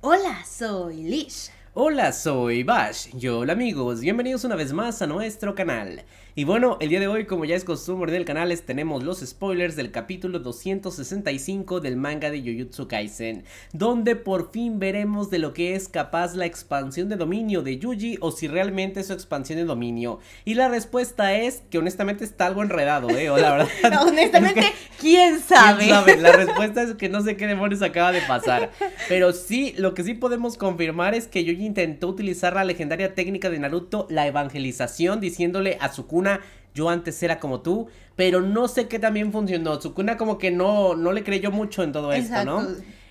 Hola, soy Lish. Hola, soy Bash. Yo, hola amigos, bienvenidos una vez más a nuestro canal. Y bueno, el día de hoy, como ya es costumbre del canal, es, tenemos los spoilers del capítulo 265 del manga de Jujutsu Kaisen, donde por fin veremos de lo que es capaz la expansión de dominio de Yuji o si realmente es su expansión de dominio. Y la respuesta es que honestamente está algo enredado, eh, o la verdad. honestamente, ¿quién, sabe? La respuesta es que no sé qué demonios acaba de pasar. Pero sí, lo que sí podemos confirmar es que Yuji intentó utilizar la legendaria técnica de Naruto, la evangelización, diciéndole a Sukuna, yo antes era como tú, pero no sé qué también funcionó. Sukuna como que no, no le creyó mucho en todo esto, ¿no?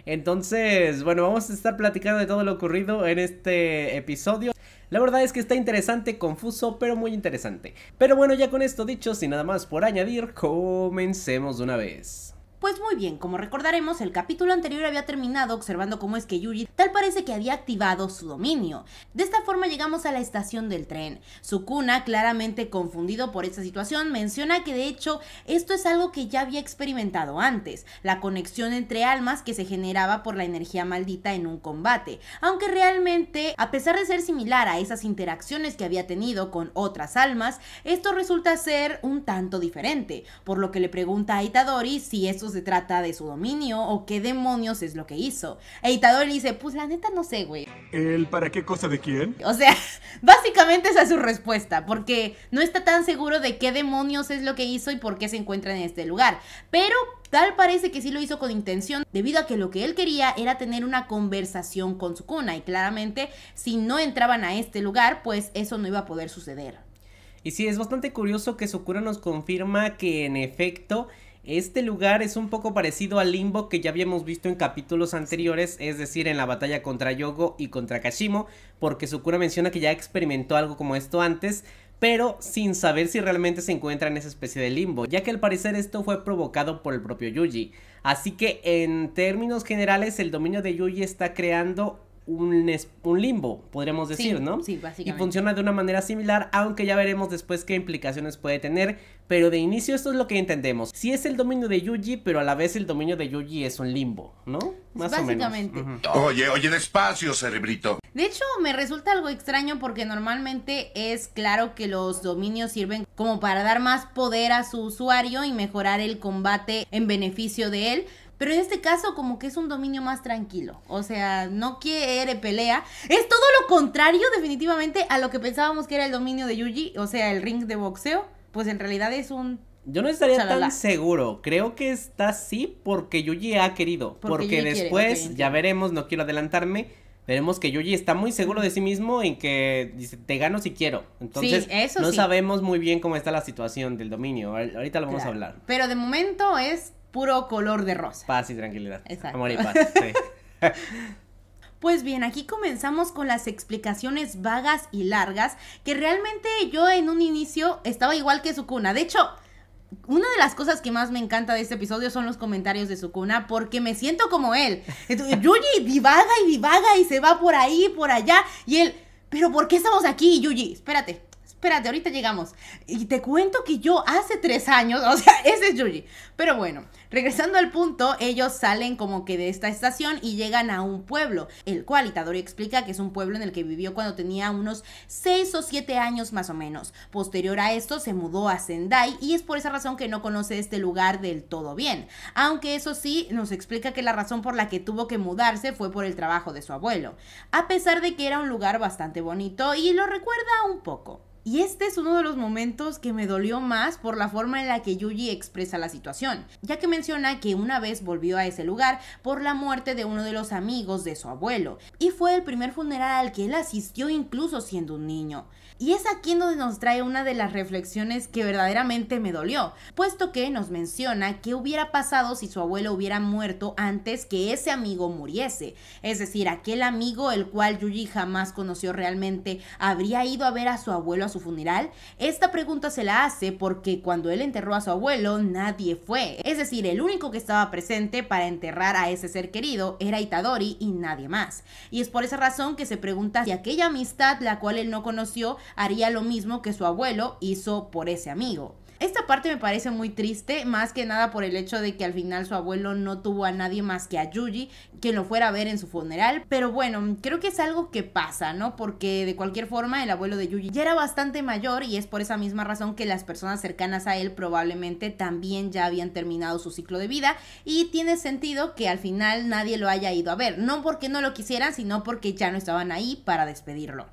Entonces, bueno, vamos a estar platicando de todo lo ocurrido en este episodio. La verdad es que está interesante, confuso, pero muy interesante. Pero bueno, ya con esto dicho, sin nada más por añadir, comencemos de una vez. Pues muy bien, como recordaremos, el capítulo anterior había terminado observando cómo es que Yuri tal parece que había activado su dominio. De esta forma llegamos a la estación del tren. Sukuna, claramente confundido por esta situación, menciona que de hecho esto es algo que ya había experimentado antes, la conexión entre almas que se generaba por la energía maldita en un combate, aunque realmente, a pesar de ser similar a esas interacciones que había tenido con otras almas, esto resulta ser un tanto diferente, por lo que le pregunta a Itadori si esos se trata de su dominio o qué demonios es lo que hizo. editador dice, pues la neta no sé, güey. ¿El para qué cosa de quién? O sea, básicamente esa es su respuesta, porque no está tan seguro de qué demonios es lo que hizo y por qué se encuentra en este lugar. Pero Tal parece que sí lo hizo con intención, debido a que lo que él quería era tener una conversación con Sukuna, y claramente si no entraban a este lugar, pues eso no iba a poder suceder. Y sí, es bastante curioso que Sukuna nos confirma que en efecto este lugar es un poco parecido al limbo que ya habíamos visto en capítulos anteriores, es decir, en la batalla contra Yogo y contra Kashimo, porque Sukura menciona que ya experimentó algo como esto antes, pero sin saber si realmente se encuentra en esa especie de limbo, ya que al parecer esto fue provocado por el propio Yuji. Así que en términos generales el dominio de Yuji está creando un, limbo, podríamos decir, ¿no? Sí, básicamente. Y funciona de una manera similar, aunque ya veremos después qué implicaciones puede tener, pero de inicio esto es lo que entendemos. Sí es el dominio de Yuji, pero a la vez el dominio de Yuji es un limbo, ¿no? Pues más O menos. Oye, oye, despacio, cerebrito. De hecho, me resulta algo extraño porque normalmente es claro que los dominios sirven como para dar más poder a su usuario y mejorar el combate en beneficio de él, pero en este caso como que es un dominio más tranquilo. O sea, no quiere pelea. Es todo lo contrario definitivamente a lo que pensábamos que era el dominio de Yuji. O sea, el ring de boxeo. Pues en realidad es un yo no estaría tan seguro. Creo que está sí porque Yuji ha querido. Porque, después, ya veremos, no quiero adelantarme. Veremos que Yuji está muy seguro de sí mismo en que dice, te gano si quiero. Entonces, no sabemos muy bien cómo está la situación del dominio. Ahorita lo vamos a hablar. Pero de momento es puro color de rosa. Paz y tranquilidad. Exacto. Amor y paz, Pues bien, aquí comenzamos con las explicaciones vagas y largas, que realmente yo en un inicio estaba igual que Sukuna. De hecho, una de las cosas que más me encanta de este episodio son los comentarios de Sukuna, porque me siento como él. Yuji divaga y divaga y se va por ahí, por allá, y él, pero ¿por qué estamos aquí, Yuji? Espérate, espérate, ahorita llegamos. Y te cuento que yo hace tres años, o sea, ese es Yuji. Pero bueno, Regresando al punto, ellos salen como que de esta estación y llegan a un pueblo, el cual Itadori explica que es un pueblo en el que vivió cuando tenía unos 6 o 7 años más o menos. Posterior a esto se mudó a Sendai y es por esa razón que no conoce este lugar del todo bien. Aunque eso sí, nos explica que la razón por la que tuvo que mudarse fue por el trabajo de su abuelo, a pesar de que era un lugar bastante bonito y lo recuerda un poco. Y este es uno de los momentos que me dolió más por la forma en la que Yuji expresa la situación, ya que menciona que una vez volvió a ese lugar por la muerte de uno de los amigos de su abuelo, y fue el primer funeral al que él asistió incluso siendo un niño. Y es aquí donde nos trae una de las reflexiones que verdaderamente me dolió, puesto que nos menciona qué hubiera pasado si su abuelo hubiera muerto antes que ese amigo muriese, es decir, aquel amigo el cual Yuji jamás conoció realmente habría ido a ver a su abuelo su funeral? Esta pregunta se la hace porque cuando él enterró a su abuelo nadie fue, es decir, el único que estaba presente para enterrar a ese ser querido era Itadori y nadie más. Y es por esa razón que se pregunta si aquella amistad la cual él no conoció haría lo mismo que su abuelo hizo por ese amigo. Esta parte me parece muy triste, más que nada por el hecho de que al final su abuelo no tuvo a nadie más que a Yuji, que lo fuera a ver en su funeral. Pero bueno, creo que es algo que pasa, ¿no? Porque de cualquier forma el abuelo de Yuji ya era bastante mayor y es por esa misma razón que las personas cercanas a él probablemente también ya habían terminado su ciclo de vida y tiene sentido que al final nadie lo haya ido a ver, no porque no lo quisieran, sino porque ya no estaban ahí para despedirlo.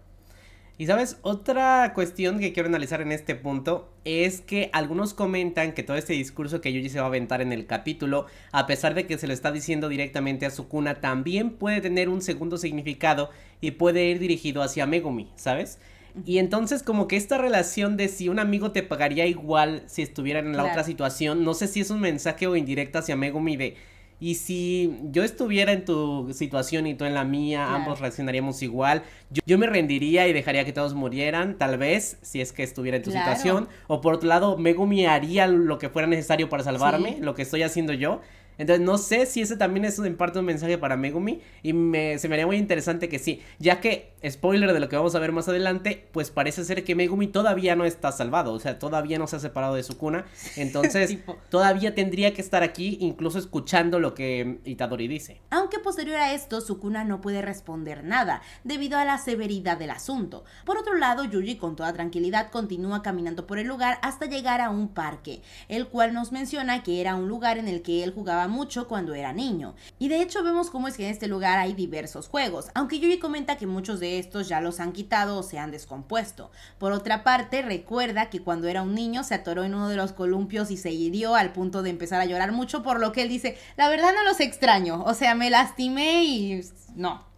Y sabes, otra cuestión que quiero analizar en este punto es que algunos comentan que todo este discurso que Yuji se va a aventar en el capítulo, a pesar de que se lo está diciendo directamente a Sukuna, también puede tener un segundo significado y puede ir dirigido hacia Megumi, ¿sabes? Y entonces como que esta relación de si un amigo te pagaría igual si estuvieran en la otra situación, no sé si es un mensaje o indirecto hacia Megumi de y si yo estuviera en tu situación y tú en la mía, ambos reaccionaríamos igual. Yo, me rendiría y dejaría que todos murieran, tal vez, si es que estuviera en tu situación. O por otro lado, me haría lo que fuera necesario para salvarme, lo que estoy haciendo yo. Entonces no sé si ese también es en parte un mensaje para Megumi y me, se me haría muy interesante que sí, ya que, spoiler de lo que vamos a ver más adelante, pues parece ser que Megumi todavía no está salvado, o sea, todavía no se ha separado de su cuna, entonces todavía tendría que estar aquí incluso escuchando lo que Itadori dice. Aunque posterior a esto, su cuna no puede responder nada, debido a la severidad del asunto. Por otro lado, Yuji con toda tranquilidad continúa caminando por el lugar hasta llegar a un parque, el cual nos menciona que era un lugar en el que él jugaba mucho cuando era niño. Y de hecho vemos cómo es que en este lugar hay diversos juegos, aunque Yuri comenta que muchos de estos ya los han quitado o se han descompuesto. Por otra parte, recuerda que cuando era un niño se atoró en uno de los columpios y se hirió al punto de empezar a llorar mucho, por lo que él dice, la verdad no los extraño, o sea, me lastimé y no,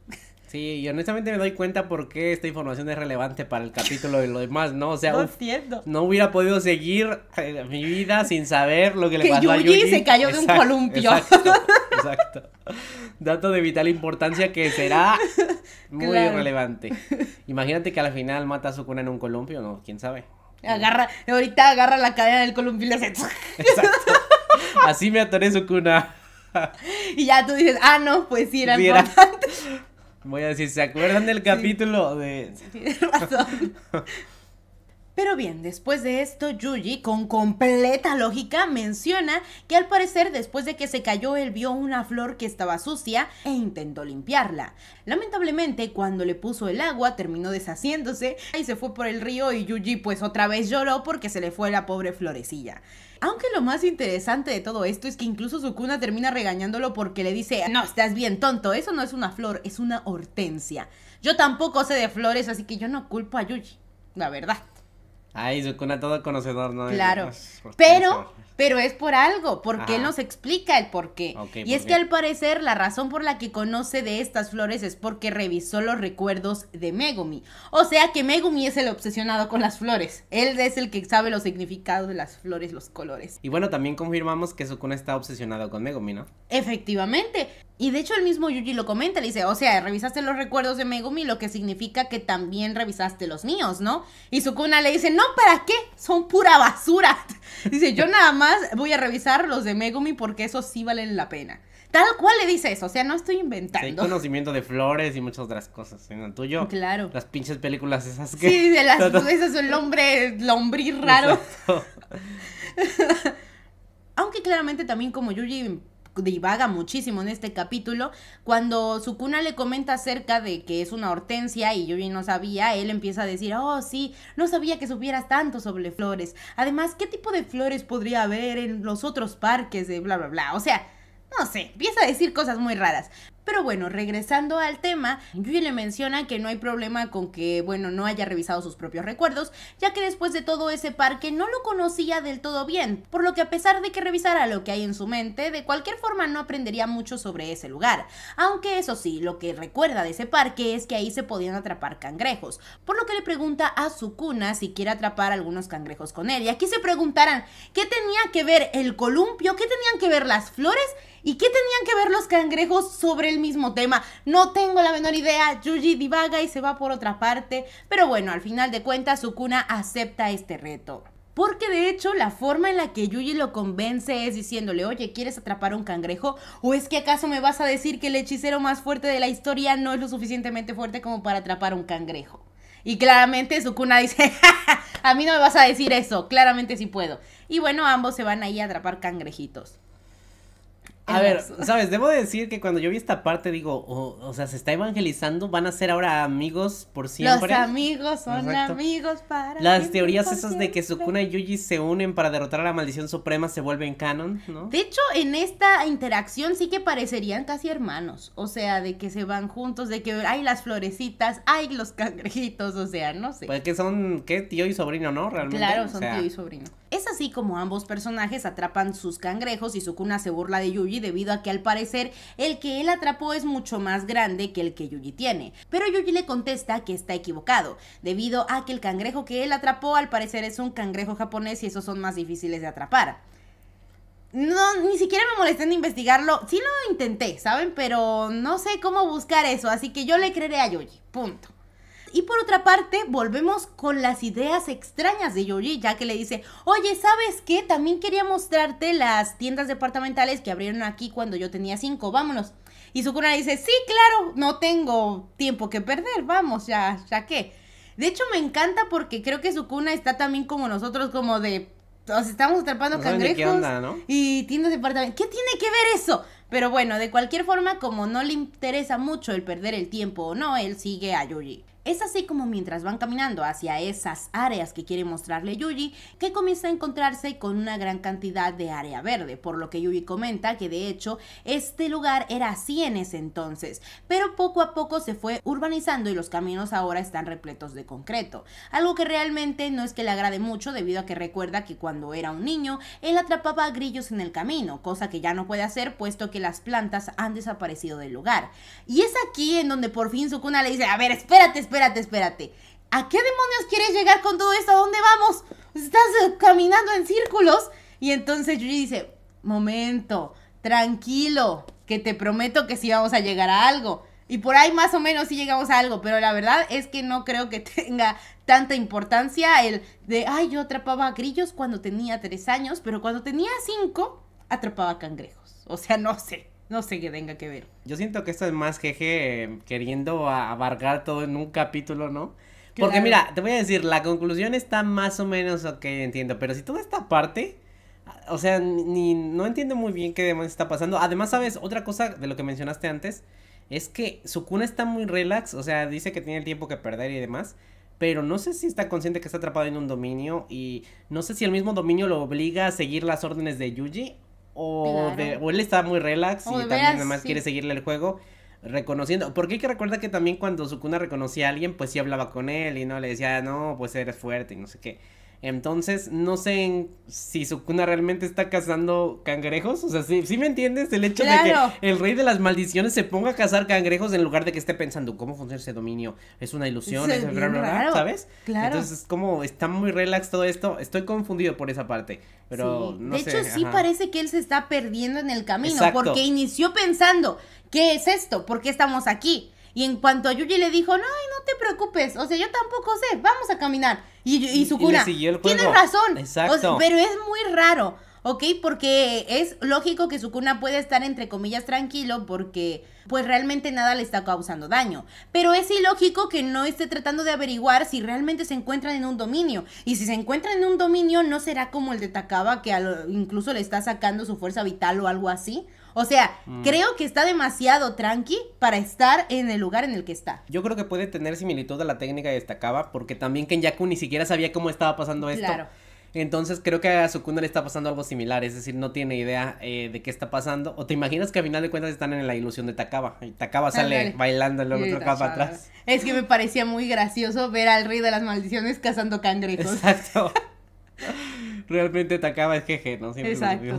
Sí, y honestamente me doy cuenta por qué esta información es relevante para el capítulo y lo demás, ¿no? O sea, no, hubiera podido seguir eh, mi vida sin saber lo que, le pasó a Yuji a Yuji. se cayó de un columpio. Exacto, Dato de vital importancia que será muy relevante. Imagínate que al final mata a Sukuna en un columpio, ¿no? ¿Quién sabe? Agarra, ahorita agarra la cadena del columpio y le hace... Exacto. Así me atoré Sukuna. y ya tú dices, ah, no, pues sí, era importante. Voy a decir, ¿se acuerdan del capítulo de...? Pero bien, después de esto, Yuji, con completa lógica, menciona que al parecer después de que se cayó, él vio una flor que estaba sucia e intentó limpiarla. Lamentablemente, cuando le puso el agua, terminó deshaciéndose y se fue por el río y Yuji pues otra vez lloró porque se le fue la pobre florecilla. Aunque lo más interesante de todo esto es que incluso Sukuna termina regañándolo porque le dice, no, estás bien tonto, eso no es una flor, es una hortensia. Yo tampoco sé de flores, así que yo no culpo a Yuji, la verdad. Ay, Sukuna todo conocedor, ¿no? Claro. Pero, pero es por algo, porque él nos explica el por qué. y es que al parecer la razón por la que conoce de estas flores es porque revisó los recuerdos de Megumi. O sea que Megumi es el obsesionado con las flores. Él es el que sabe los significados de las flores, los colores. Y bueno, también confirmamos que Sukuna está obsesionado con Megumi, ¿no? Efectivamente. Y de hecho el mismo Yuji lo comenta, le dice, o sea, revisaste los recuerdos de Megumi, lo que significa que también revisaste los míos, ¿no? Y Sukuna le dice, no, ¿para qué? Son pura basura. dice, yo nada más voy a revisar los de Megumi porque esos sí valen la pena. Tal cual le dice eso, o sea, no estoy inventando. conocimiento de flores y muchas otras cosas ¿eh? en el tuyo. Claro. Las pinches películas esas que... Sí, de las, esas el hombre, lombriz raro. Aunque claramente también como Yuji divaga muchísimo en este capítulo. Cuando su cuna le comenta acerca de que es una hortensia y yo no sabía, él empieza a decir, oh sí, no sabía que supieras tanto sobre flores. Además, ¿qué tipo de flores podría haber en los otros parques de bla, bla, bla? O sea, no sé, empieza a decir cosas muy raras. Pero bueno, regresando al tema, Yui le menciona que no hay problema con que, bueno, no haya revisado sus propios recuerdos, ya que después de todo ese parque no lo conocía del todo bien, por lo que a pesar de que revisara lo que hay en su mente, de cualquier forma no aprendería mucho sobre ese lugar. Aunque eso sí, lo que recuerda de ese parque es que ahí se podían atrapar cangrejos, por lo que le pregunta a Sukuna si quiere atrapar algunos cangrejos con él. Y aquí se preguntarán, ¿qué tenía que ver el columpio? ¿Qué tenían que ver las flores? ¿Y qué tenían que ver los cangrejos sobre el mismo tema? No tengo la menor idea. Yuji divaga y se va por otra parte. Pero bueno, al final de cuentas, Sukuna acepta este reto. Porque de hecho la forma en la que Yuji lo convence es diciéndole, oye, ¿quieres atrapar un cangrejo? ¿O es que acaso me vas a decir que el hechicero más fuerte de la historia no es lo suficientemente fuerte como para atrapar un cangrejo? Y claramente Sukuna dice, a mí no me vas a decir eso, claramente sí puedo. Y bueno, ambos se van ahí a atrapar cangrejitos. A ver, sabes, debo decir que cuando yo vi esta parte digo, o sea, se está evangelizando, van a ser ahora amigos por siempre. Los amigos son amigos para. Las teorías esas de que Sukuna y Yuji se unen para derrotar a la maldición suprema se vuelven canon, ¿no? De hecho, en esta interacción sí que parecerían casi hermanos, o sea, de que se van juntos, de que hay las florecitas, hay los cangrejitos, o sea, no sé. Pues que son, ¿qué? Tío y sobrino, ¿no? Realmente. Claro, son tío y sobrino. Es así como ambos personajes atrapan sus cangrejos y Sukuna se burla de Yuji debido a que al parecer el que él atrapó es mucho más grande que el que Yuji tiene. Pero Yuji le contesta que está equivocado, debido a que el cangrejo que él atrapó al parecer es un cangrejo japonés y esos son más difíciles de atrapar. No, ni siquiera me molesté en investigarlo. Sí lo intenté, ¿saben? Pero no sé cómo buscar eso, así que yo le creeré a Yuji. Punto. Y por otra parte, volvemos con las ideas extrañas de Yuji, ya que le dice, oye, ¿sabes qué? También quería mostrarte las tiendas departamentales que abrieron aquí cuando yo tenía cinco, vámonos. Y Sukuna le dice, sí, claro, no tengo tiempo que perder, vamos, ya, ya que. De hecho, me encanta porque creo que Sukuna está también como nosotros, como de, nos estamos atrapando cangrejos. Qué onda, ¿no? Y tiendas departamentales. ¿Qué tiene que ver eso? Pero bueno, de cualquier forma, como no le interesa mucho el perder el tiempo o no, él sigue a Yuji. Es así como mientras van caminando hacia esas áreas que quiere mostrarle Yuji, que comienza a encontrarse con una gran cantidad de área verde, por lo que Yuji comenta que de hecho este lugar era así en ese entonces, pero poco a poco se fue urbanizando y los caminos ahora están repletos de concreto, algo que realmente no es que le agrade mucho debido a que recuerda que cuando era un niño él atrapaba grillos en el camino, cosa que ya no puede hacer puesto que las plantas han desaparecido del lugar. Y es aquí en donde por fin Sukuna le dice, a ver, espérate, espérate espérate, espérate. ¿A qué demonios quieres llegar con todo esto? ¿A dónde vamos? Estás eh, caminando en círculos. Y entonces Yuri dice, momento, tranquilo, que te prometo que sí vamos a llegar a algo. Y por ahí más o menos sí llegamos a algo, pero la verdad es que no creo que tenga tanta importancia el de, ay, yo atrapaba grillos cuando tenía tres años, pero cuando tenía cinco, atrapaba cangrejos. O sea, no sé. No sé qué tenga que ver. Yo siento que esto es más jeje eh, queriendo abarcar todo en un capítulo, ¿no? Porque mira, te voy a decir, la conclusión está más o menos ok, entiendo, pero si toda esta parte, o sea, ni, no entiendo muy bien qué demás está pasando. Además, sabes, otra cosa de lo que mencionaste antes, es que Sukuna está muy relax, o sea, dice que tiene el tiempo que perder y demás, pero no sé si está consciente que está atrapado en un dominio y no sé si el mismo dominio lo obliga a seguir las órdenes de Yuji o, de, o él está muy relax y también nada más quiere seguirle el juego reconociendo, porque hay que recordar que también cuando Sukuna reconocía a alguien, pues sí hablaba con él y no le decía, ah, no, pues eres fuerte y no sé qué. Entonces, no sé si Sukuna realmente está cazando cangrejos. O sea, ¿sí, me entiendes? El hecho de que el rey de las maldiciones se ponga a cazar cangrejos en lugar de que esté pensando cómo funciona ese dominio. Es una ilusión, es, ¿sabes? Entonces, como está muy relax todo esto. Estoy confundido por esa parte. Pero De hecho, sí parece que él se está perdiendo en el camino. Porque inició pensando, ¿qué es esto? ¿Por qué estamos aquí? Y en cuanto a Yuji le dijo, no, no te preocupes, o sea, yo tampoco sé, vamos a caminar. Y, su cuna, tiene razón, Exacto. pero es muy raro, ¿ok? Porque es lógico que su cuna puede estar, entre comillas, tranquilo porque pues realmente nada le está causando daño. Pero es ilógico que no esté tratando de averiguar si realmente se encuentran en un dominio. Y si se encuentran en un dominio, no será como el de Takaba que incluso le está sacando su fuerza vital o algo así. O sea, mm. creo que está demasiado tranqui para estar en el lugar en el que está. Yo creo que puede tener similitud a la técnica de Takaba, porque también Kenyaku ni siquiera sabía cómo estaba pasando esto. Claro. Entonces creo que a Sukuna le está pasando algo similar, es decir, no tiene idea eh, de qué está pasando. O te imaginas que a final de cuentas están en la ilusión de Takaba. Y Takaba sale bailando el otro capa atrás. Es que me parecía muy gracioso ver al rey de las maldiciones cazando cangrejos. Exacto. Realmente Takaba es jeje, ¿no? Exacto.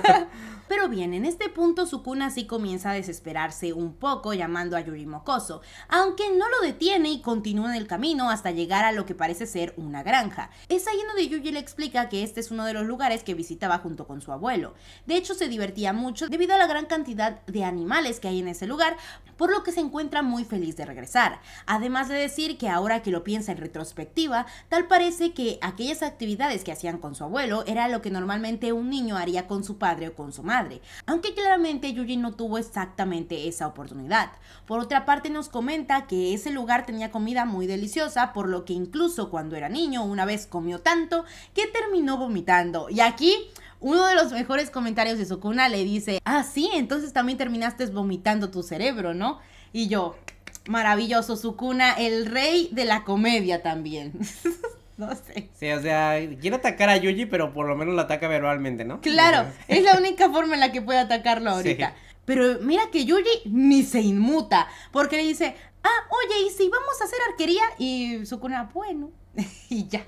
Pero bien, en este punto Sukuna sí comienza a desesperarse un poco llamando a Mokoso, aunque no lo detiene y continúa en el camino hasta llegar a lo que parece ser una granja. Es ahí donde Yuji le explica que este es uno de los lugares que visitaba junto con su abuelo. De hecho, se divertía mucho debido a la gran cantidad de animales que hay en ese lugar, por lo que se encuentra muy feliz de regresar. Además de decir que ahora que lo piensa en retrospectiva, tal parece que aquellas actividades que hacían con su abuelo era lo que normalmente un niño haría con su padre o con su madre aunque claramente Yuji no tuvo exactamente esa oportunidad. Por otra parte nos comenta que ese lugar tenía comida muy deliciosa, por lo que incluso cuando era niño una vez comió tanto que terminó vomitando. Y aquí uno de los mejores comentarios de Sukuna le dice, ah, sí, entonces también terminaste vomitando tu cerebro, ¿no? Y yo, maravilloso Sukuna, el rey de la comedia también. No sé. Sí, o sea, quiere atacar a Yuji, pero por lo menos lo ataca verbalmente, ¿no? Claro, es la única forma en la que puede atacarlo ahorita. Pero mira que Yuji ni se inmuta, porque le dice, ah, oye, y si vamos a hacer arquería, y Sukuna, bueno, y ya.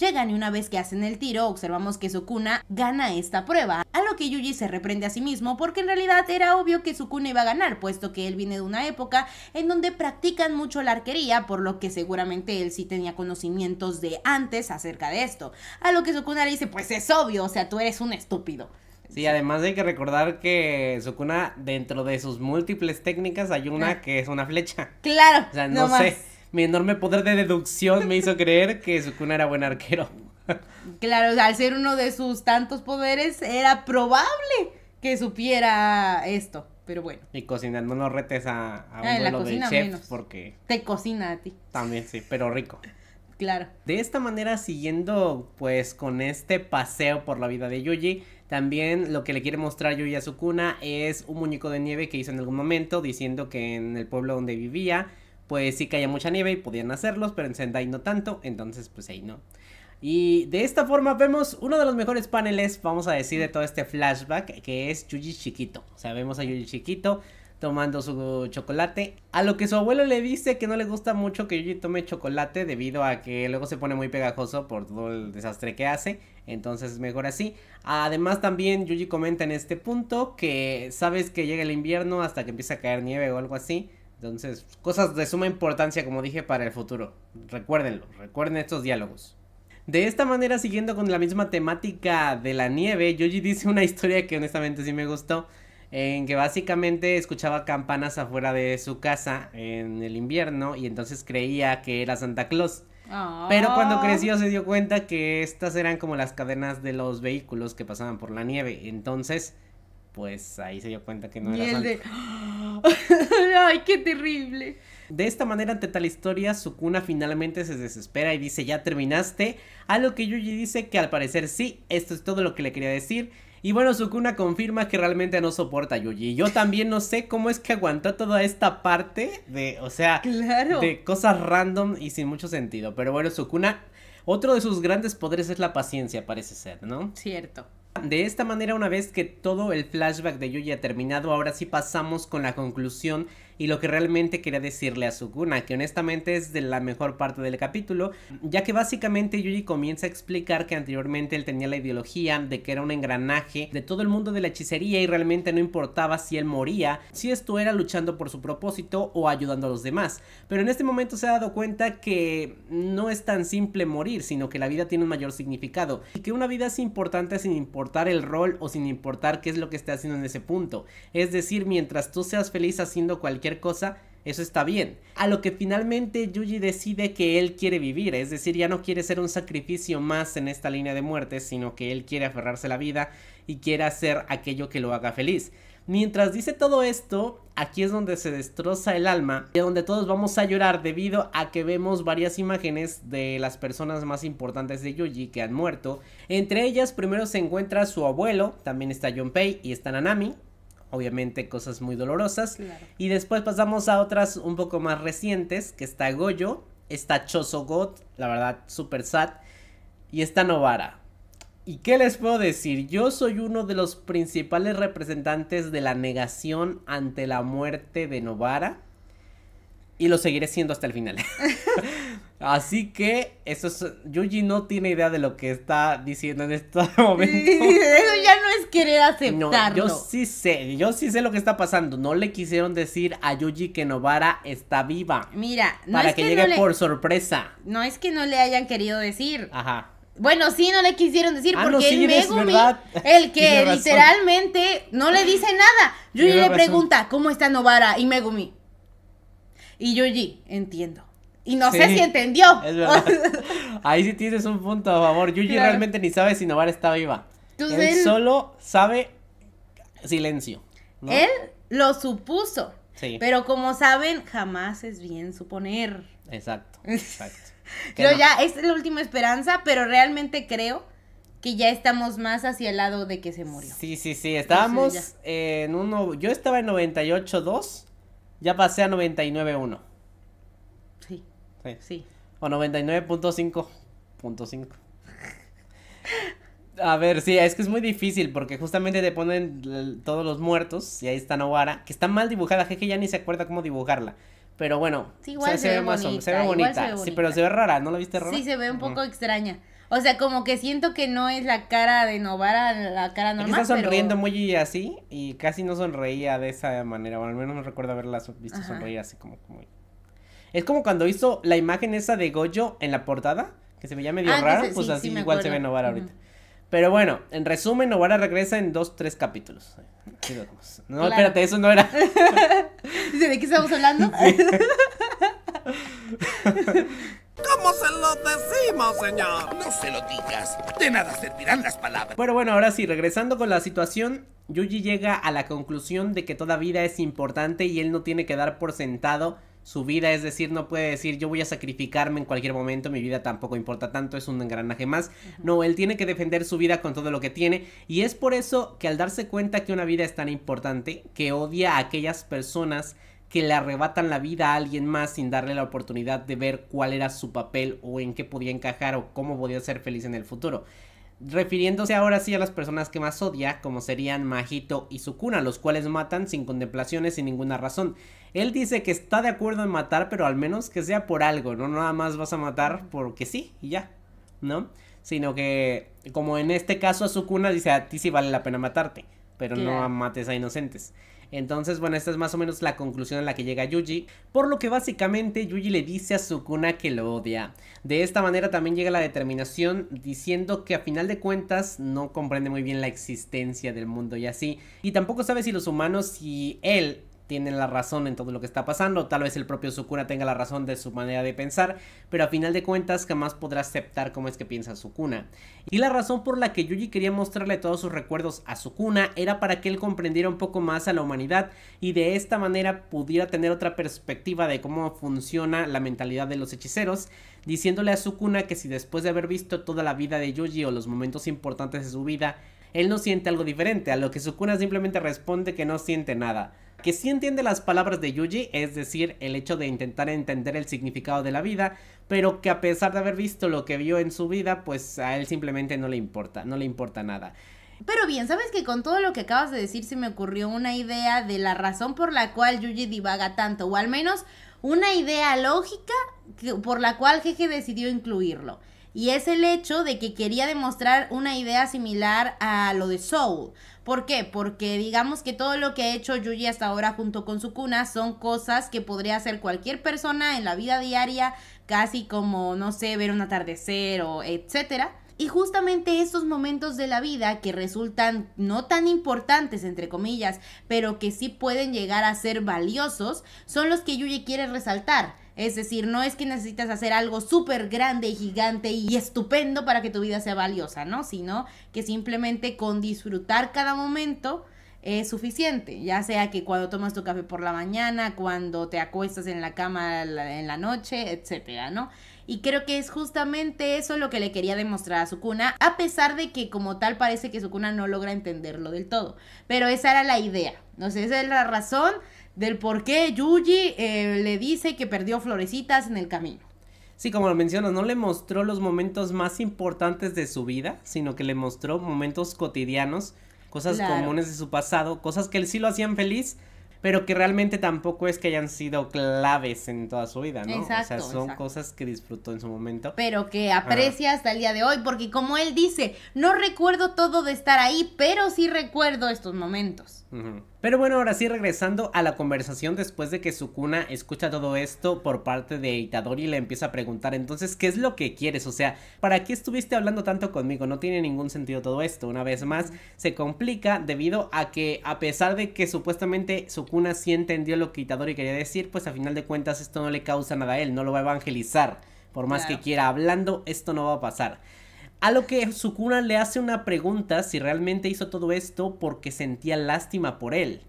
Llegan y una vez que hacen el tiro, observamos que Sukuna gana esta prueba, a lo que Yuji se reprende a sí mismo porque en realidad era obvio que Sukuna iba a ganar, puesto que él viene de una época en donde practican mucho la arquería, por lo que seguramente él sí tenía conocimientos de antes acerca de esto. A lo que Sukuna le dice, pues es obvio, o sea, tú eres un estúpido. Sí, además hay que recordar que Sukuna, dentro de sus múltiples técnicas, hay una ah. que es una flecha. Claro. O sea, no, Más mi enorme poder de deducción me hizo creer que Sukuna era buen arquero. claro, al ser uno de sus tantos poderes, era probable que supiera esto, pero bueno. Y cocinar, no retes a, un de chef porque... Te cocina a ti. También, sí, pero rico. Claro. De esta manera, siguiendo pues con este paseo por la vida de Yuji, también lo que le quiere mostrar Yuji a Sukuna es un muñeco de nieve que hizo en algún momento, diciendo que en el pueblo donde vivía pues sí caía mucha nieve y podían hacerlos, pero en Sendai no tanto, entonces pues ahí no. Y de esta forma vemos uno de los mejores paneles, vamos a decir, de todo este flashback, que es Yuji chiquito. O sea, vemos a Yuji chiquito tomando su chocolate, a lo que su abuelo le dice que no le gusta mucho que Yuji tome chocolate debido a que luego se pone muy pegajoso por todo el desastre que hace, entonces es mejor así. Además también Yuji comenta en este punto que sabes que llega el invierno hasta que empieza a caer nieve o algo así, entonces, cosas de suma importancia, como dije, para el futuro. Recuérdenlo, recuerden estos diálogos. De esta manera, siguiendo con la misma temática de la nieve, Yoji dice una historia que honestamente sí me gustó, en que básicamente escuchaba campanas afuera de su casa en el invierno y entonces creía que era Santa Claus. Pero ah. cuando creció se dio cuenta que estas eran como las cadenas de los vehículos que pasaban por la nieve. Entonces, pues ahí se dio cuenta que no era Santa. ¡Ay, qué terrible! De esta manera, ante tal historia, Sukuna finalmente se desespera y dice, ya terminaste, a lo que Yuji dice que al parecer sí, esto es todo lo que le quería decir. Y bueno, Sukuna confirma que realmente no soporta a Yuji. Yo también no sé cómo es que aguantó toda esta parte de, o sea, de cosas random y sin mucho sentido. Pero bueno, Sukuna, otro de sus grandes poderes es la paciencia, parece ser, ¿no? Cierto. De esta manera, una vez que todo el flashback de Yuya ha terminado, ahora sí pasamos con la conclusión y lo que realmente quería decirle a Sukuna, que honestamente es de la mejor parte del capítulo, ya que básicamente Yuji comienza a explicar que anteriormente él tenía la ideología de que era un engranaje de todo el mundo de la hechicería y realmente no importaba si él moría, si esto era luchando por su propósito o ayudando a los demás. Pero en este momento se ha dado cuenta que no es tan simple morir, sino que la vida tiene un mayor significado y que una vida es importante sin importar el rol o sin importar qué es lo que esté haciendo en ese punto. Es decir, mientras tú seas feliz haciendo cualquier cosa, eso está bien. A lo que finalmente Yuji decide que él quiere vivir, es decir, ya no quiere ser un sacrificio más en esta línea de muerte, sino que él quiere aferrarse a la vida y quiere hacer aquello que lo haga feliz. Mientras dice todo esto, aquí es donde se destroza el alma, de donde todos vamos a llorar debido a que vemos varias imágenes de las personas más importantes de Yuji que han muerto. Entre ellas primero se encuentra su abuelo, también está Junpei y está Nanami, obviamente cosas muy dolorosas. Y después pasamos a otras un poco más recientes, que está Goyo, está Choso god la verdad, super sad, y está Novara. ¿Y qué les puedo decir? Yo soy uno de los principales representantes de la negación ante la muerte de Novara. Y lo seguiré siendo hasta el final. Así que eso es, Yuji no tiene idea de lo que está diciendo en este momento. eso ya no es querer aceptarlo. yo sí sé, yo sí sé lo que está pasando. No le quisieron decir a Yuji que Novara está viva. Mira, no para que, llegue por sorpresa. No es que no le hayan querido decir. Ajá. Bueno, sí, no le quisieron decir ah, porque el Megumi, el que literalmente no le dice nada. Yuji le pregunta, ¿cómo está Novara? Y Megumi. Y Yuji, entiendo. Y no sé si entendió. Ahí sí tienes un punto a favor. Yuji realmente ni sabe si Novara está viva. Pues él, solo sabe silencio. Él lo supuso. Sí. Pero como saben, jamás es bien suponer. Exacto. Exacto. Pero ya es la última esperanza, pero realmente creo que ya estamos más hacia el lado de que se murió. Sí, sí, sí. Estábamos en uno. Yo estaba en 98.2, ya pasé a 99.1. Sí. O 99.5.5. A ver, sí, es que es muy difícil porque justamente te ponen todos los muertos y ahí está Novara, que está mal dibujada, jeje, ya ni se acuerda cómo dibujarla. Pero bueno, se, ve, bonita, se, ve bonita. Sí, pero se ve rara, ¿no la viste rara? Sí, se ve un poco extraña. O sea, como que siento que no es la cara de Novara, la cara normal. Aquí está sonriendo muy así y casi no sonreía de esa manera. O al menos no recuerdo haberla visto sonreír así como, como es como cuando hizo la imagen esa de Goyo en la portada, que se veía medio ah, raro, pues así igual se ve Novara ahorita. Pero bueno, en resumen, Novara regresa en dos, tres capítulos. No, espérate, eso no era. ¿De qué estamos hablando? ¿Cómo se lo decimos, señor? No se lo digas, de nada servirán las palabras. Pero bueno, ahora sí, regresando con la situación, Yuji llega a la conclusión de que toda vida es importante y él no tiene que dar por sentado su vida, es decir, no puede decir yo voy a sacrificarme en cualquier momento, mi vida tampoco importa tanto, es un engranaje más. No, él tiene que defender su vida con todo lo que tiene y es por eso que al darse cuenta que una vida es tan importante, que odia a aquellas personas que le arrebatan la vida a alguien más sin darle la oportunidad de ver cuál era su papel o en qué podía encajar o cómo podía ser feliz en el futuro refiriéndose ahora sí a las personas que más odia, como serían Majito y Sukuna, los cuales matan sin contemplaciones, sin ninguna razón. Él dice que está de acuerdo en matar, pero al menos que sea por algo, no nada más vas a matar porque sí y ya, ¿no? Sino que, como en este caso a Sukuna dice, a ti sí vale la pena matarte, pero no mates a inocentes. Entonces, bueno, esta es más o menos la conclusión a la que llega Yuji. Por lo que básicamente Yuji le dice a Sukuna que lo odia. De esta manera también llega la determinación diciendo que a final de cuentas no comprende muy bien la existencia del mundo y así. Y tampoco sabe si los humanos y él tienen la razón en todo lo que está pasando, tal vez el propio Sukuna tenga la razón de su manera de pensar, pero a final de cuentas jamás podrá aceptar cómo es que piensa Sukuna. Y la razón por la que Yuji quería mostrarle todos sus recuerdos a Sukuna era para que él comprendiera un poco más a la humanidad y de esta manera pudiera tener otra perspectiva de cómo funciona la mentalidad de los hechiceros, diciéndole a Sukuna que si después de haber visto toda la vida de Yuji o los momentos importantes de su vida, él no siente algo diferente, a lo que Sukuna simplemente responde que no siente nada que sí entiende las palabras de Yuji, es decir, el hecho de intentar entender el significado de la vida, pero que a pesar de haber visto lo que vio en su vida, pues a él simplemente no le importa, no le importa nada. Pero bien, sabes que con todo lo que acabas de decir se me ocurrió una idea de la razón por la cual Yuji divaga tanto, o al menos una idea lógica por la cual Jeje decidió incluirlo. Y es el hecho de que quería demostrar una idea similar a lo de Soul. ¿Por qué? Porque digamos que todo lo que ha hecho Yuji hasta ahora junto con su cuna son cosas que podría hacer cualquier persona en la vida diaria, casi como, no sé, ver un atardecer o etcétera. Y justamente esos momentos de la vida que resultan no tan importantes, entre comillas, pero que sí pueden llegar a ser valiosos, son los que Yuji quiere resaltar. Es decir, no es que necesitas hacer algo súper grande y gigante y estupendo para que tu vida sea valiosa, ¿no? Sino que simplemente con disfrutar cada momento es suficiente, ya sea que cuando tomas tu café por la mañana, cuando te acuestas en la cama en la noche, etcétera, ¿no? Y creo que es justamente eso lo que le quería demostrar a Sukuna, a pesar de que como tal parece que Sukuna no logra entenderlo del todo. Pero esa era la idea, no sé, esa es la razón del por qué Yuji eh, le dice que perdió florecitas en el camino. Sí, como lo mencionas, no le mostró los momentos más importantes de su vida, sino que le mostró momentos cotidianos, cosas comunes de su pasado, cosas que él sí lo hacían feliz, pero que realmente tampoco es que hayan sido claves en toda su vida, ¿no? o sea, son cosas que disfrutó en su momento. Pero que aprecia hasta el día de hoy, porque como él dice, no recuerdo todo de estar ahí, pero sí recuerdo estos momentos. Pero bueno, ahora sí, regresando a la conversación después de que Sukuna escucha todo esto por parte de Itadori y le empieza a preguntar entonces, ¿qué es lo que quieres? O sea, ¿para qué estuviste hablando tanto conmigo? No tiene ningún sentido todo esto. Una vez más, se complica debido a que a pesar de que supuestamente Sukuna sí entendió lo que Itadori quería decir, pues a final de cuentas esto no le causa nada a él, no lo va a evangelizar. Por más que quiera hablando, esto no va a pasar. A lo que Sukuna le hace una pregunta si realmente hizo todo esto porque sentía lástima por él.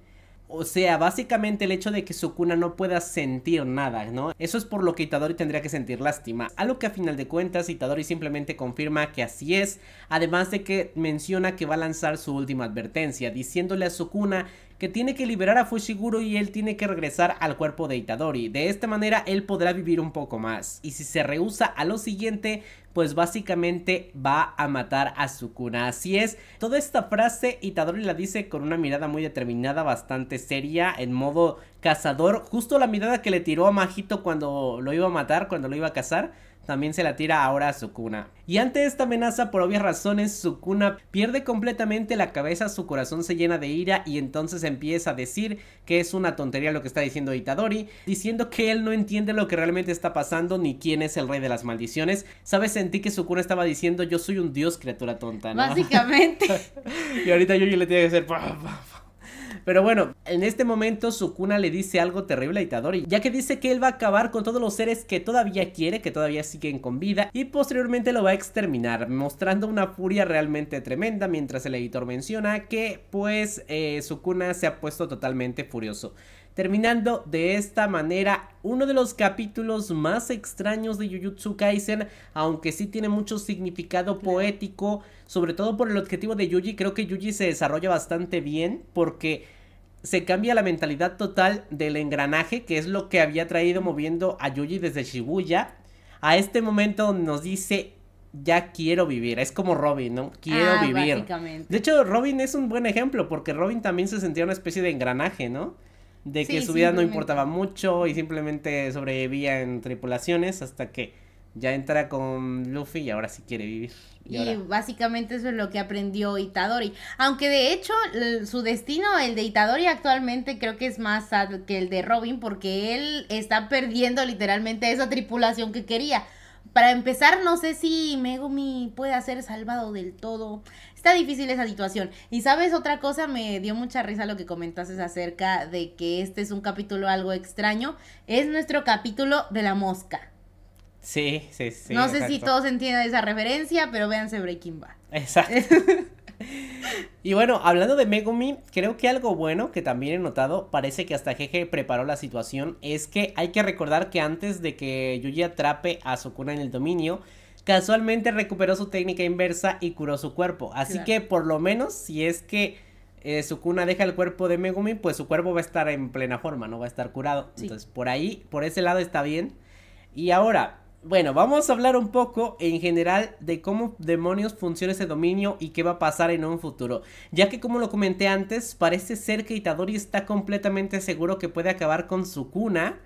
O sea, básicamente el hecho de que Sukuna no pueda sentir nada, ¿no? Eso es por lo que Itadori tendría que sentir lástima. A lo que a final de cuentas Itadori simplemente confirma que así es, además de que menciona que va a lanzar su última advertencia, diciéndole a Sukuna que tiene que liberar a Fushiguro y él tiene que regresar al cuerpo de Itadori. De esta manera él podrá vivir un poco más. Y si se rehúsa a lo siguiente, pues básicamente va a matar a Sukuna. Así es, toda esta frase Itadori la dice con una mirada muy determinada, bastante seria, en modo cazador. Justo la mirada que le tiró a Majito cuando lo iba a matar, cuando lo iba a cazar también se la tira ahora a Sukuna. Y ante esta amenaza, por obvias razones, Sukuna pierde completamente la cabeza, su corazón se llena de ira y entonces empieza a decir que es una tontería lo que está diciendo Itadori, diciendo que él no entiende lo que realmente está pasando ni quién es el rey de las maldiciones. ¿Sabes? Sentí que Sukuna estaba diciendo yo soy un dios criatura tonta, Básicamente. y ahorita yo, le tiene que hacer... Pero bueno, en este momento Sukuna le dice algo terrible a Itadori, ya que dice que él va a acabar con todos los seres que todavía quiere, que todavía siguen con vida, y posteriormente lo va a exterminar, mostrando una furia realmente tremenda, mientras el editor menciona que pues eh, Sukuna se ha puesto totalmente furioso. Terminando de esta manera uno de los capítulos más extraños de Jujutsu Kaisen, aunque sí tiene mucho significado poético, sobre todo por el objetivo de Yuji, creo que Yuji se desarrolla bastante bien porque se cambia la mentalidad total del engranaje, que es lo que había traído moviendo a Yuji desde Shibuya, a este momento nos dice, ya quiero vivir. Es como Robin, ¿no? Quiero ah, vivir. De hecho, Robin es un buen ejemplo, porque Robin también se sentía una especie de engranaje, ¿no? De que su vida no importaba mucho y simplemente sobrevivía en tripulaciones hasta que ya entra con Luffy y ahora sí quiere vivir. Y, básicamente eso es lo que aprendió Itadori. Aunque de hecho su destino, el de Itadori actualmente creo que es más sad que el de Robin porque él está perdiendo literalmente esa tripulación que quería. Para empezar, no sé si Megumi puede ser salvado del todo. Está difícil esa situación. Y sabes, otra cosa, me dio mucha risa lo que comentaste acerca de que este es un capítulo algo extraño. Es nuestro capítulo de la mosca. Sí, sí, sí. No sé si todos entienden esa referencia, pero véanse Breaking Bad. Exacto. y bueno, hablando de Megumi, creo que algo bueno que también he notado, parece que hasta Jeje preparó la situación, es que hay que recordar que antes de que Yuji atrape a Sukuna en el dominio, casualmente recuperó su técnica inversa y curó su cuerpo. Así que por lo menos si es que eh, Sukuna deja el cuerpo de Megumi, pues su cuerpo va a estar en plena forma, no va a estar curado. Entonces por ahí, por ese lado está bien. Y ahora, bueno, vamos a hablar un poco en general de cómo demonios funciona ese dominio y qué va a pasar en un futuro. Ya que como lo comenté antes, parece ser que Itadori está completamente seguro que puede acabar con su cuna.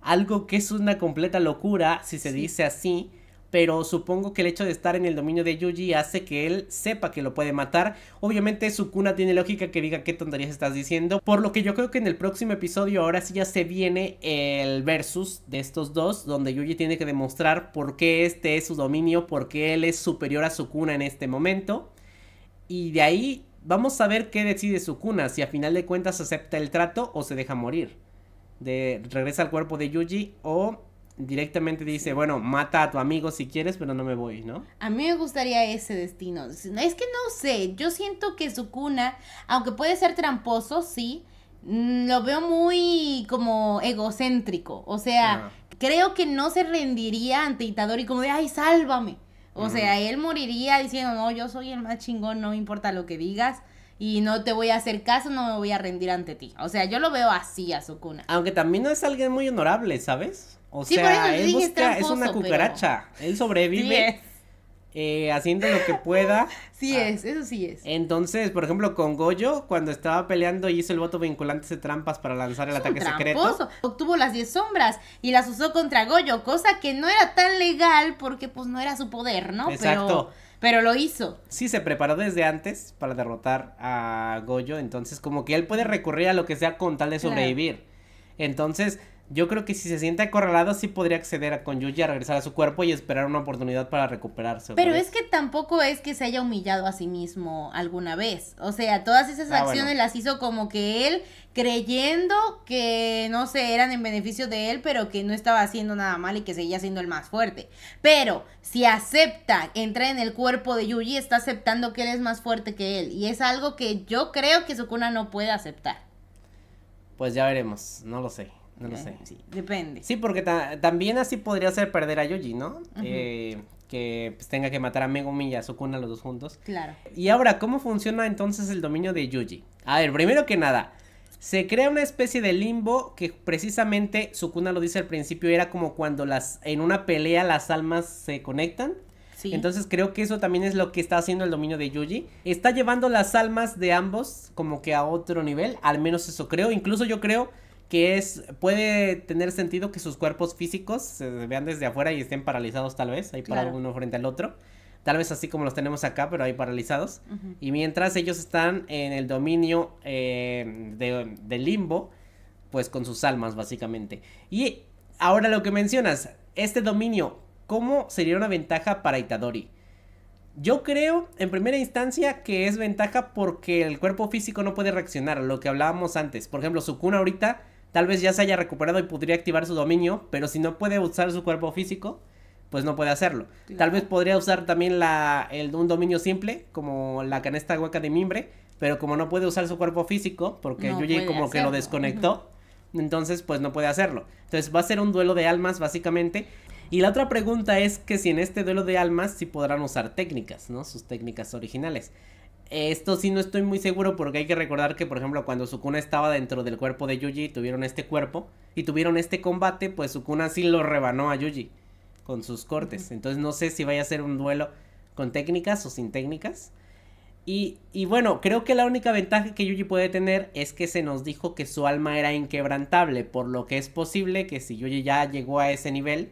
Algo que es una completa locura, si se dice así pero supongo que el hecho de estar en el dominio de Yuji hace que él sepa que lo puede matar. Obviamente Sukuna tiene lógica que diga qué tonterías estás diciendo, por lo que yo creo que en el próximo episodio ahora sí ya se viene el versus de estos dos, donde Yuji tiene que demostrar por qué este es su dominio, por qué él es superior a Sukuna en este momento. Y de ahí vamos a ver qué decide Sukuna, si a final de cuentas acepta el trato o se deja morir. De, regresa al cuerpo de Yuji o directamente dice, bueno, mata a tu amigo si quieres, pero no me voy, ¿no? A mí me gustaría ese destino. Es que no sé, yo siento que Sukuna, aunque puede ser tramposo, sí, mm, lo veo muy como egocéntrico. O sea, ah. creo que no se rendiría ante Itadori como de, ay, sálvame. O sea, él moriría diciendo, no, yo soy el más chingón, no me importa lo que digas y no te voy a hacer caso, no me voy a rendir ante ti. O sea, yo lo veo así a Sukuna. Aunque también no es alguien muy honorable, ¿sabes? O sea, él busca, es una cucaracha. Él sobrevive eh, haciendo lo que pueda. Sí ah. es, eso sí es. Entonces, por ejemplo, con Goyo, cuando estaba peleando y hizo el voto vinculante de trampas para lanzar el ataque secreto. Obtuvo las 10 sombras y las usó contra Goyo, cosa que no era tan legal porque pues no era su poder, ¿no? Exacto. Pero... Pero lo hizo. Sí, se preparó desde antes para derrotar a Goyo. Entonces, como que él puede recurrir a lo que sea con tal de sobrevivir. Entonces, yo creo que si se siente acorralado, sí podría acceder a con Yuji a regresar a su cuerpo y esperar una oportunidad para recuperarse. Pero es que tampoco es que se haya humillado a sí mismo alguna vez. O sea, todas esas ah, acciones las hizo como que él creyendo que, no sé, eran en beneficio de él, pero que no estaba haciendo nada mal y que seguía siendo el más fuerte. Pero si acepta, entra en el cuerpo de Yuji, está aceptando que él es más fuerte que él. Y es algo que yo creo que Sukuna no puede aceptar. Pues ya veremos, no lo sé no lo sé. depende. Sí, porque también así podría ser perder a Yuji, ¿no? Eh, que pues, tenga que matar a Megumi y a Sukuna los dos juntos. Claro. Y ahora, ¿cómo funciona entonces el dominio de Yuji? A ver, primero que nada, se crea una especie de limbo que precisamente Sukuna lo dice al principio, era como cuando las en una pelea las almas se conectan. Sí. Entonces creo que eso también es lo que está haciendo el dominio de Yuji. Está llevando las almas de ambos como que a otro nivel, al menos eso creo. Incluso yo creo que es, puede tener sentido que sus cuerpos físicos se vean desde afuera y estén paralizados tal vez, ahí uno frente al otro, tal vez así como los tenemos acá, pero ahí paralizados, y mientras ellos están en el dominio eh, del de limbo, pues con sus almas básicamente. Y ahora lo que mencionas, este dominio, ¿cómo sería una ventaja para Itadori? Yo creo, en primera instancia, que es ventaja porque el cuerpo físico no puede reaccionar, a lo que hablábamos antes. Por ejemplo, su cuna ahorita Tal vez ya se haya recuperado y podría activar su dominio, pero si no puede usar su cuerpo físico, pues no puede hacerlo. Tal vez podría usar también la, el, un dominio simple, como la canesta hueca de mimbre, pero como no puede usar su cuerpo físico, porque Yuji como que lo desconectó, entonces pues no puede hacerlo. Entonces va a ser un duelo de almas básicamente. Y la otra pregunta es que si en este duelo de almas sí podrán usar técnicas, ¿no? Sus técnicas originales. Esto sí no estoy muy seguro porque hay que recordar que, por ejemplo, cuando Sukuna estaba dentro del cuerpo de Yuji, tuvieron este cuerpo y tuvieron este combate, pues Sukuna sí lo rebanó a Yuji con sus cortes. Entonces no sé si vaya a ser un duelo con técnicas o sin técnicas. Y, bueno, creo que la única ventaja que Yuji puede tener es que se nos dijo que su alma era inquebrantable, por lo que es posible que si Yuji ya llegó a ese nivel,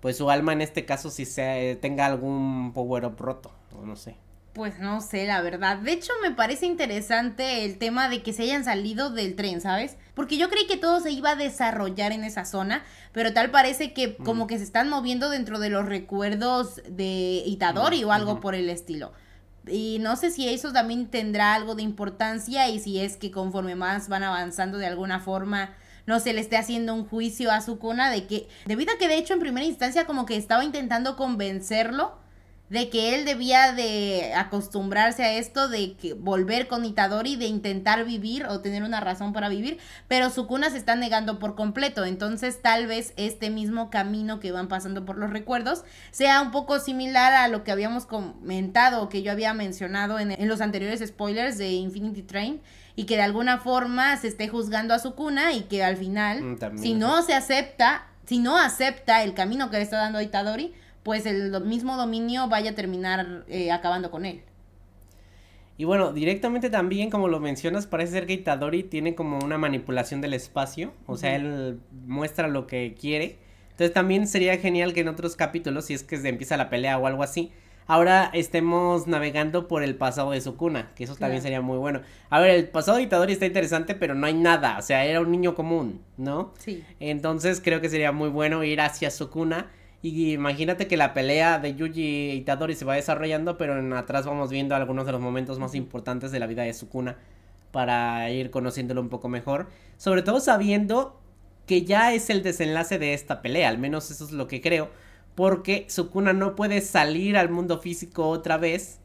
pues su alma en este caso sí si eh, tenga algún power up roto, o no sé pues no sé, la verdad. De hecho, me parece interesante el tema de que se hayan salido del tren, ¿sabes? Porque yo creí que todo se iba a desarrollar en esa zona, pero tal parece que mm. como que se están moviendo dentro de los recuerdos de Itadori o algo por el estilo. Y no sé si eso también tendrá algo de importancia y si es que conforme más van avanzando de alguna forma, no se le esté haciendo un juicio a su cuna de que, debido a que de hecho en primera instancia como que estaba intentando convencerlo, de que él debía de acostumbrarse a esto, de que volver con Itadori, de intentar vivir o tener una razón para vivir, pero su cuna se está negando por completo, entonces tal vez este mismo camino que van pasando por los recuerdos sea un poco similar a lo que habíamos comentado o que yo había mencionado en, los anteriores spoilers de Infinity Train, y que de alguna forma se esté juzgando a su cuna... y que al final, mm, si no se acepta, si no acepta el camino que le está dando Itadori, pues el mismo dominio vaya a terminar eh, acabando con él. Y bueno, directamente también, como lo mencionas, parece ser que Itadori tiene como una manipulación del espacio, o sea, él muestra lo que quiere. Entonces también sería genial que en otros capítulos, si es que se empieza la pelea o algo así, ahora estemos navegando por el pasado de Sukuna, que eso también sería muy bueno. A ver, el pasado de Itadori está interesante, pero no hay nada, o sea, era un niño común, ¿no? Sí. Entonces creo que sería muy bueno ir hacia Sukuna y imagínate que la pelea de Yuji Itadori se va desarrollando, pero en atrás vamos viendo algunos de los momentos más importantes de la vida de Sukuna para ir conociéndolo un poco mejor. Sobre todo sabiendo que ya es el desenlace de esta pelea, al menos eso es lo que creo, porque Sukuna no puede salir al mundo físico otra vez,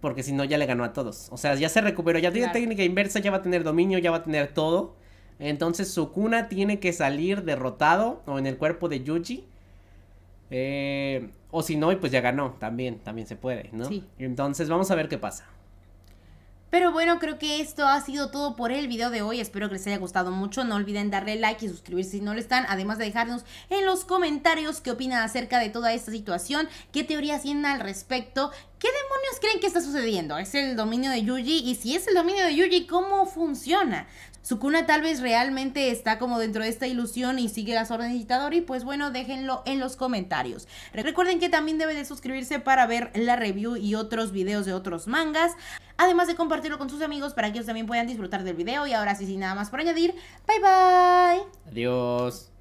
porque si no ya le ganó a todos. O sea, ya se recuperó, ya tiene técnica inversa, ya va a tener dominio, ya va a tener todo. Entonces Sukuna tiene que salir derrotado o en el cuerpo de Yuji eh, o si no, y pues ya ganó, también, también se puede, ¿no? Sí. Entonces vamos a ver qué pasa. Pero bueno, creo que esto ha sido todo por el video de hoy. Espero que les haya gustado mucho. No olviden darle like y suscribirse si no lo están. Además de dejarnos en los comentarios qué opinan acerca de toda esta situación, qué teorías tienen al respecto, qué demonios creen que está sucediendo. ¿Es el dominio de Yuji? Y si es el dominio de Yuji, ¿cómo funciona? Su cuna tal vez realmente está como dentro de esta ilusión y sigue las órdenes de Itadori, pues bueno, déjenlo en los comentarios. Recuerden que también deben de suscribirse para ver la review y otros videos de otros mangas. Además de compartirlo con sus amigos para que ellos también puedan disfrutar del video. Y ahora sí, sin nada más por añadir, bye bye. Adiós.